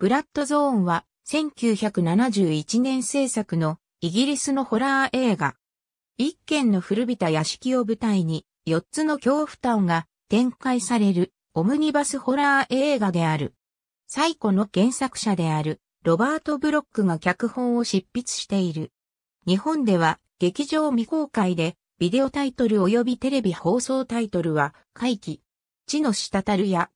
ブラッドゾーンは1971年制作のイギリスのホラー映画。一軒の古びた屋敷を舞台に4つの恐怖タウンが展開されるオムニバスホラー映画である。最古の原作者であるロバート・ブロックが脚本を執筆している。日本では劇場未公開でビデオタイトル及びテレビ放送タイトルは回帰。地の滴るや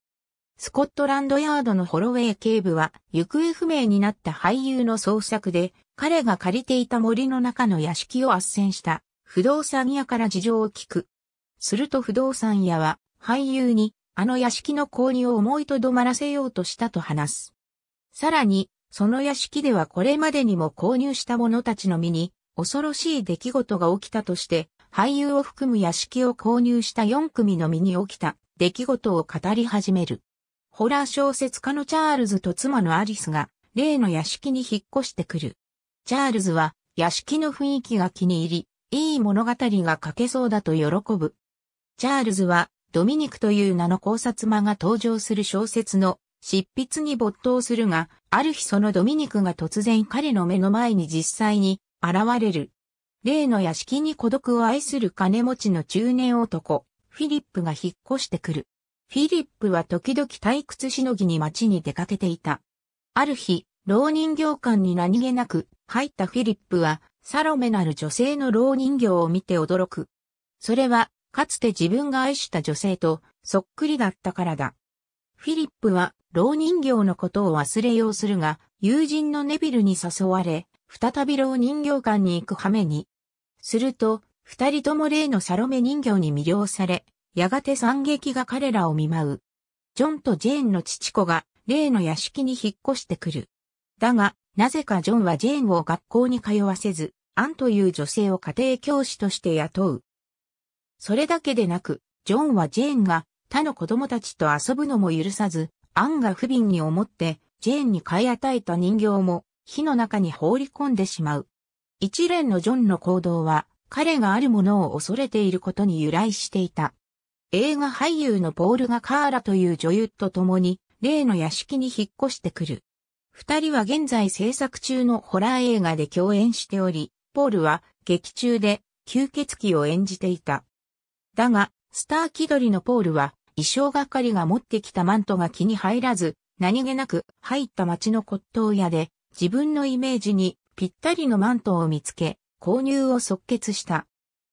スコットランドヤードのホロウェイ警部は行方不明になった俳優の捜索で彼が借りていた森の中の屋敷を圧旋した不動産屋から事情を聞く。すると不動産屋は俳優にあの屋敷の購入を思いとどまらせようとしたと話す。さらにその屋敷ではこれまでにも購入した者たちの身に恐ろしい出来事が起きたとして俳優を含む屋敷を購入した4組の身に起きた出来事を語り始める。ホラー小説家のチャールズと妻のアリスが、例の屋敷に引っ越してくる。チャールズは、屋敷の雰囲気が気に入り、いい物語が書けそうだと喜ぶ。チャールズは、ドミニクという名の考察魔が登場する小説の執筆に没頭するが、ある日そのドミニクが突然彼の目の前に実際に現れる。例の屋敷に孤独を愛する金持ちの中年男、フィリップが引っ越してくる。フィリップは時々退屈しのぎに街に出かけていた。ある日、老人形館に何気なく入ったフィリップは、サロメなる女性の老人形を見て驚く。それは、かつて自分が愛した女性と、そっくりだったからだ。フィリップは、老人形のことを忘れようするが、友人のネビルに誘われ、再び老人形館に行く羽目に。すると、二人とも例のサロメ人形に魅了され、やがて惨劇が彼らを見舞う。ジョンとジェーンの父子が例の屋敷に引っ越してくる。だが、なぜかジョンはジェーンを学校に通わせず、アンという女性を家庭教師として雇う。それだけでなく、ジョンはジェーンが他の子供たちと遊ぶのも許さず、アンが不憫に思って、ジェーンに買い与えた人形も火の中に放り込んでしまう。一連のジョンの行動は、彼があるものを恐れていることに由来していた。映画俳優のポールがカーラという女優と共に、例の屋敷に引っ越してくる。二人は現在制作中のホラー映画で共演しており、ポールは劇中で吸血鬼を演じていた。だが、スター気取りのポールは、衣装係が持ってきたマントが気に入らず、何気なく入った町の骨董屋で、自分のイメージにぴったりのマントを見つけ、購入を即決した。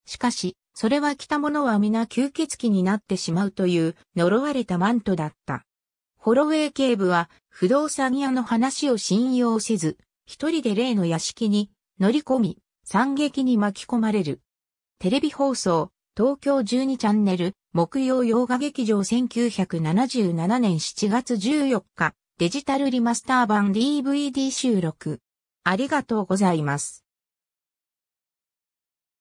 しかし、それは着た者は皆吸血鬼になってしまうという呪われたマントだった。ホロウェイ警部は不動産屋の話を信用せず、一人で例の屋敷に乗り込み、惨劇に巻き込まれる。テレビ放送、東京12チャンネル、木曜洋画劇場1977年7月14日、デジタルリマスター版 DVD 収録。ありがとうございます。